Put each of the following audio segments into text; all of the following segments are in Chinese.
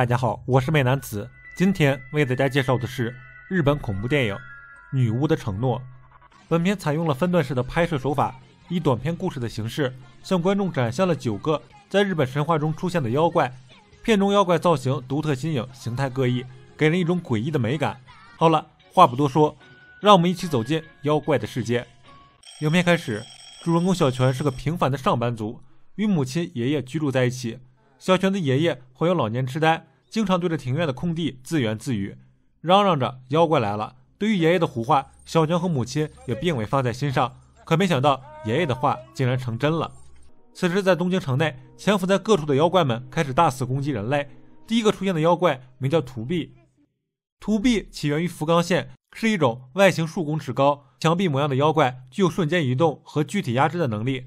大家好，我是美男子。今天为大家介绍的是日本恐怖电影《女巫的承诺》。本片采用了分段式的拍摄手法，以短片故事的形式向观众展现了九个在日本神话中出现的妖怪。片中妖怪造型独特新颖，形态各异，给人一种诡异的美感。好了，话不多说，让我们一起走进妖怪的世界。影片开始，主人公小泉是个平凡的上班族，与母亲、爷爷居住在一起。小泉的爷爷患有老年痴呆。经常对着庭院的空地自言自语，嚷嚷着妖怪来了。对于爷爷的胡话，小牛和母亲也并未放在心上。可没想到，爷爷的话竟然成真了。此时，在东京城内潜伏在各处的妖怪们开始大肆攻击人类。第一个出现的妖怪名叫图壁，图壁起源于福冈县，是一种外形数公尺高、墙壁模样的妖怪，具有瞬间移动和具体压制的能力。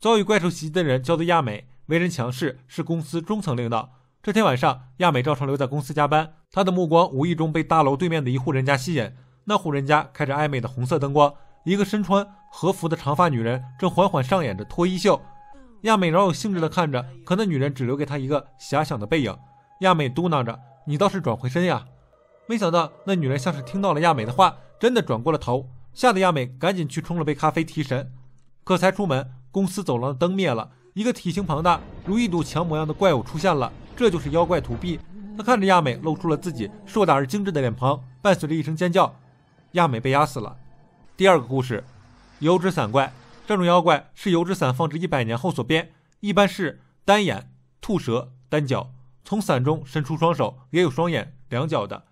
遭遇怪兽袭击的人叫做亚美，为人强势，是公司中层领导。这天晚上，亚美照常留在公司加班。她的目光无意中被大楼对面的一户人家吸引。那户人家开着暧昧的红色灯光，一个身穿和服的长发女人正缓缓上演着脱衣秀。亚美饶有兴致地看着，可那女人只留给她一个遐想的背影。亚美嘟囔着：“你倒是转回身呀！”没想到那女人像是听到了亚美的话，真的转过了头，吓得亚美赶紧去冲了杯咖啡提神。可才出门，公司走廊的灯灭了。一个体型庞大、如一堵墙模样的怪物出现了，这就是妖怪土壁。他看着亚美，露出了自己硕大而精致的脸庞。伴随着一声尖叫，亚美被压死了。第二个故事，油纸伞怪。这种妖怪是油纸伞放置一百年后所变，一般是单眼、兔舌、单脚，从伞中伸出双手，也有双眼两脚的。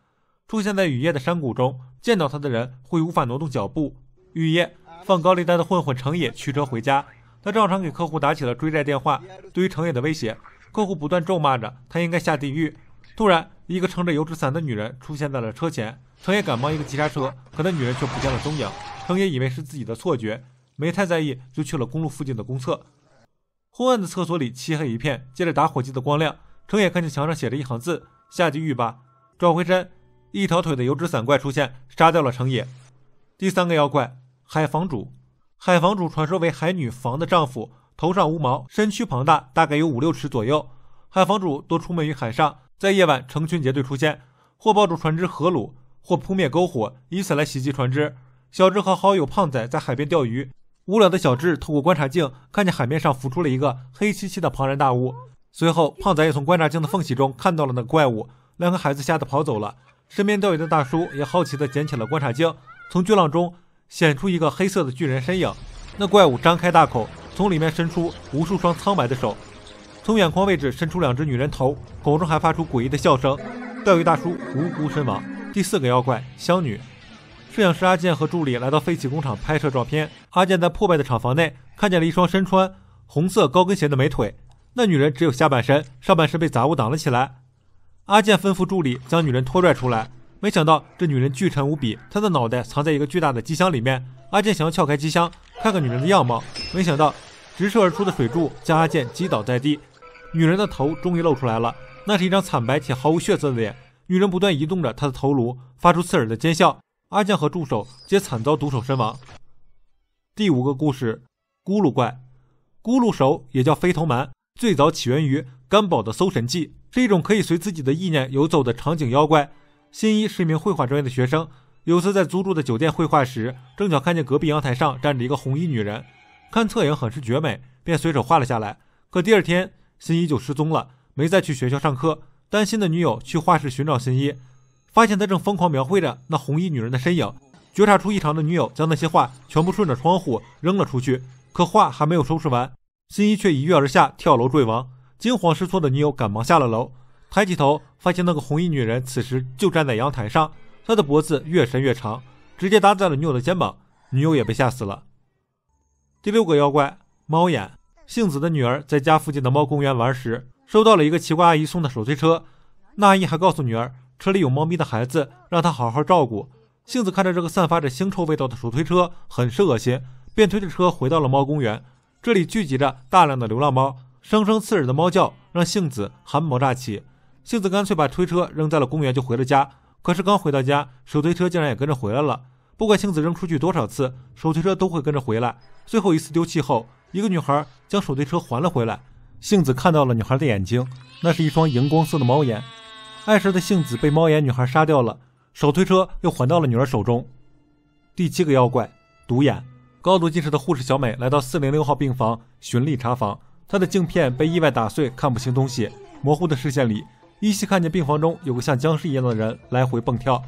出现在雨夜的山谷中，见到他的人会无法挪动脚步。雨夜，放高利贷的混混成也驱车回家。他照常给客户打起了追债电话。对于成野的威胁，客户不断咒骂着，他应该下地狱。突然，一个撑着油纸伞的女人出现在了车前，成野赶忙一个急刹车，可那女人却不见了踪影。成野以为是自己的错觉，没太在意，就去了公路附近的公厕。昏暗的厕所里，漆黑一片，借着打火机的光亮，成野看见墙上写着一行字：“下地狱吧。”转回身，一条腿的油纸伞怪出现，杀掉了成野。第三个妖怪，海房主。海房主传说为海女房的丈夫，头上无毛，身躯庞大，大概有五六尺左右。海房主多出没于海上，在夜晚成群结队出现，或抱住船只合掳，或扑灭篝火，以此来袭击船只。小智和好友胖仔在海边钓鱼，无聊的小智透过观察镜看见海面上浮出了一个黑漆漆的庞然大物。随后，胖仔也从观察镜的缝隙中看到了那个怪物，两个孩子吓得跑走了。身边钓鱼的大叔也好奇地捡起了观察镜，从巨浪中。显出一个黑色的巨人身影，那怪物张开大口，从里面伸出无数双苍白的手，从眼眶位置伸出两只女人头，口中还发出诡异的笑声。钓鱼大叔无辜身亡。第四个妖怪香女，摄影师阿健和助理来到废弃工厂拍摄照片。阿健在破败的厂房内看见了一双身穿红色高跟鞋的美腿，那女人只有下半身，上半身被杂物挡了起来。阿健吩咐助理将女人拖拽出来。没想到这女人巨沉无比，她的脑袋藏在一个巨大的机箱里面。阿健想要撬开机箱，看看女人的样貌，没想到直射而出的水柱将阿健击倒在地。女人的头终于露出来了，那是一张惨白且毫无血色的脸。女人不断移动着她的头颅，发出刺耳的尖笑。阿健和助手皆惨遭毒手身亡。第五个故事：咕噜怪。咕噜手也叫飞头蛮，最早起源于《甘宝的搜神记》，是一种可以随自己的意念游走的场景妖怪。新一是一名绘画专业的学生，有次在租住的酒店绘画时，正巧看见隔壁阳台上站着一个红衣女人，看侧影很是绝美，便随手画了下来。可第二天，新一就失踪了，没再去学校上课。担心的女友去画室寻找新一，发现他正疯狂描绘着那红衣女人的身影。觉察出异常的女友将那些画全部顺着窗户扔了出去。可画还没有收拾完，新一却一跃而下，跳楼坠亡。惊慌失措的女友赶忙下了楼。抬起头，发现那个红衣女人此时就站在阳台上，她的脖子越伸越长，直接搭在了女友的肩膀，女友也被吓死了。第六个妖怪猫眼，杏子的女儿在家附近的猫公园玩时，收到了一个奇怪阿姨送的手推车，那阿姨还告诉女儿，车里有猫咪的孩子，让她好好照顾。杏子看着这个散发着腥臭味道的手推车，很是恶心，便推着车回到了猫公园。这里聚集着大量的流浪猫，声声刺耳的猫叫让杏子寒毛乍起。杏子干脆把推车扔在了公园，就回了家。可是刚回到家，手推车竟然也跟着回来了。不管杏子扔出去多少次，手推车都会跟着回来。最后一次丢弃后，一个女孩将手推车还了回来。杏子看到了女孩的眼睛，那是一双荧光色的猫眼。爱时的杏子被猫眼女孩杀掉了，手推车又还到了女儿手中。第七个妖怪，独眼。高度近视的护士小美来到四零六号病房巡例查房，她的镜片被意外打碎，看不清东西，模糊的视线里。依稀看见病房中有个像僵尸一样的人来回蹦跳，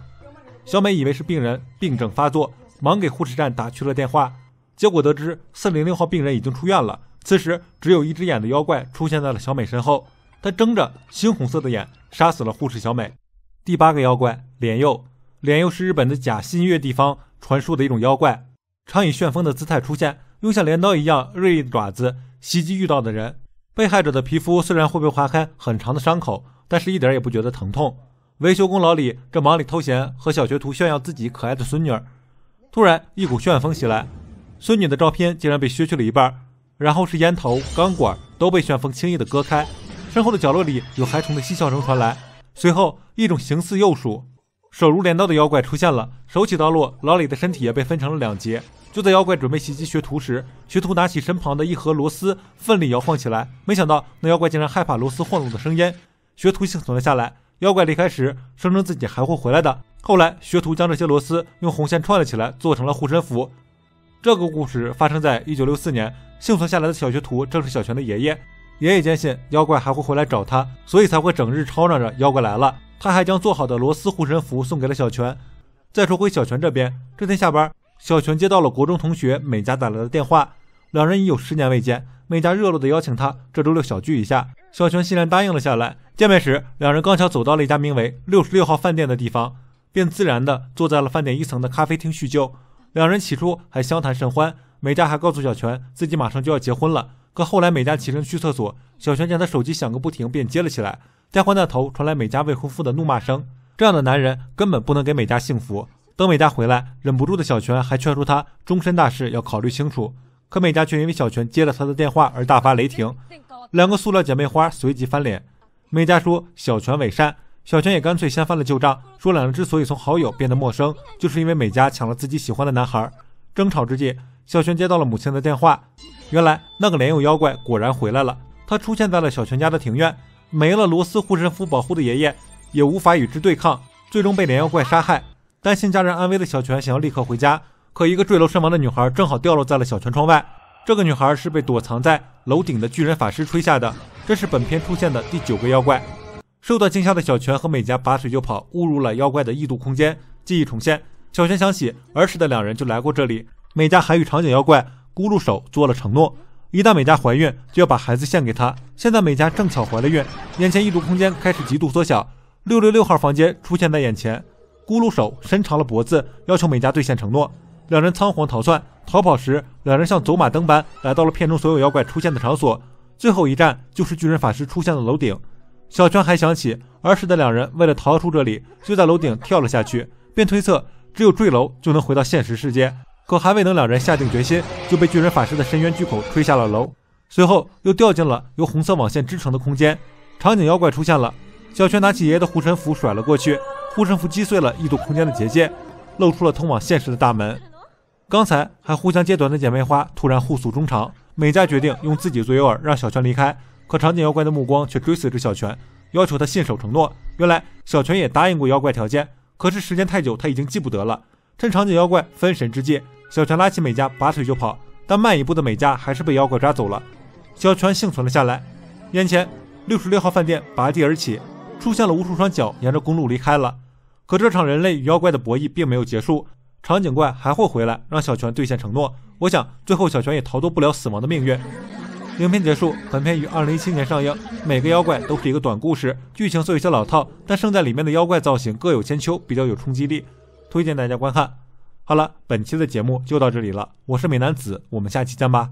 小美以为是病人病症发作，忙给护士站打去了电话。结果得知四零六号病人已经出院了。此时，只有一只眼的妖怪出现在了小美身后，他睁着猩红色的眼，杀死了护士小美。第八个妖怪，镰鼬。镰鼬是日本的假新月地方传说的一种妖怪，常以旋风的姿态出现，用像镰刀一样锐利的爪子袭击遇到的人。被害者的皮肤虽然会被划开很长的伤口。但是一点也不觉得疼痛。维修工老李正忙里偷闲，和小学徒炫耀自己可爱的孙女。突然，一股旋风袭来，孙女的照片竟然被削去了一半。然后是烟头、钢管都被旋风轻易的割开。身后的角落里有孩童的嬉笑声传来。随后，一种形似幼鼠、手如镰刀的妖怪出现了。手起刀落，老李的身体也被分成了两截。就在妖怪准备袭击学徒时，学徒拿起身旁的一盒螺丝，奋力摇晃起来。没想到，那妖怪竟然害怕螺丝晃动的声音。学徒幸存了下来。妖怪离开时声称自己还会回来的。后来，学徒将这些螺丝用红线串了起来，做成了护身符。这个故事发生在一九六四年。幸存下来的小学徒正是小泉的爷爷。爷爷坚信妖怪还会回来找他，所以才会整日吵嚷着妖怪来了。他还将做好的螺丝护身符送给了小泉。再说回小泉这边，这天下班，小泉接到了国中同学美佳打来的电话。两人已有十年未见。美嘉热络地邀请他这周六小聚一下，小泉欣然答应了下来。见面时，两人刚巧走到了一家名为“六十六号饭店”的地方，便自然地坐在了饭店一层的咖啡厅叙旧。两人起初还相谈甚欢，美嘉还告诉小泉自己马上就要结婚了。可后来，美嘉起身去厕所，小泉见她手机响个不停，便接了起来。电话那头传来美嘉未婚夫的怒骂声：“这样的男人根本不能给美嘉幸福。”等美嘉回来，忍不住的小泉还劝说她终身大事要考虑清楚。可美嘉却因为小泉接了她的电话而大发雷霆，两个塑料姐妹花随即翻脸。美嘉说小泉伪善，小泉也干脆先翻了旧账，说两人之所以从好友变得陌生，就是因为美嘉抢了自己喜欢的男孩。争吵之际，小泉接到了母亲的电话，原来那个连有妖怪果然回来了，他出现在了小泉家的庭院。没了罗斯护身符保护的爷爷，也无法与之对抗，最终被连妖怪杀害。担心家人安危的小泉想要立刻回家。可一个坠楼身亡的女孩正好掉落在了小泉窗外。这个女孩是被躲藏在楼顶的巨人法师吹下的。这是本片出现的第九个妖怪。受到惊吓的小泉和美嘉拔腿就跑，误入了妖怪的异度空间。记忆重现，小泉想起儿时的两人就来过这里。美嘉还与长颈妖怪咕噜手做了承诺，一旦美嘉怀孕，就要把孩子献给他。现在美嘉正巧怀了孕，眼前异度空间开始极度缩小，六六六号房间出现在眼前。咕噜手伸长了脖子，要求美嘉兑现承诺。两人仓皇逃窜，逃跑时，两人像走马灯般来到了片中所有妖怪出现的场所。最后一站就是巨人法师出现的楼顶。小泉还想起儿时的两人为了逃出这里，就在楼顶跳了下去，便推测只有坠楼就能回到现实世界。可还未等两人下定决心，就被巨人法师的深渊巨口吹下了楼，随后又掉进了由红色网线织成的空间。场景妖怪出现了，小泉拿起爷爷的护身符甩了过去，护身符击碎了异度空间的结界，露出了通往现实的大门。刚才还互相揭短的姐妹花突然互诉衷肠，美嘉决定用自己做诱饵让小泉离开，可长颈妖怪的目光却追随着小泉，要求他信守承诺。原来小泉也答应过妖怪条件，可是时间太久他已经记不得了。趁长颈妖怪分神之际，小泉拉起美嘉拔腿就跑，但慢一步的美嘉还是被妖怪抓走了，小泉幸存了下来。眼前六十六号饭店拔地而起，出现了无数双脚沿着公路离开了，可这场人类与妖怪的博弈并没有结束。长颈怪还会回来，让小泉兑现承诺。我想，最后小泉也逃脱不了死亡的命运。影片结束，本片于二零一七年上映。每个妖怪都是一个短故事，剧情虽有些老套，但胜在里面的妖怪造型各有千秋，比较有冲击力，推荐大家观看。好了，本期的节目就到这里了，我是美男子，我们下期见吧。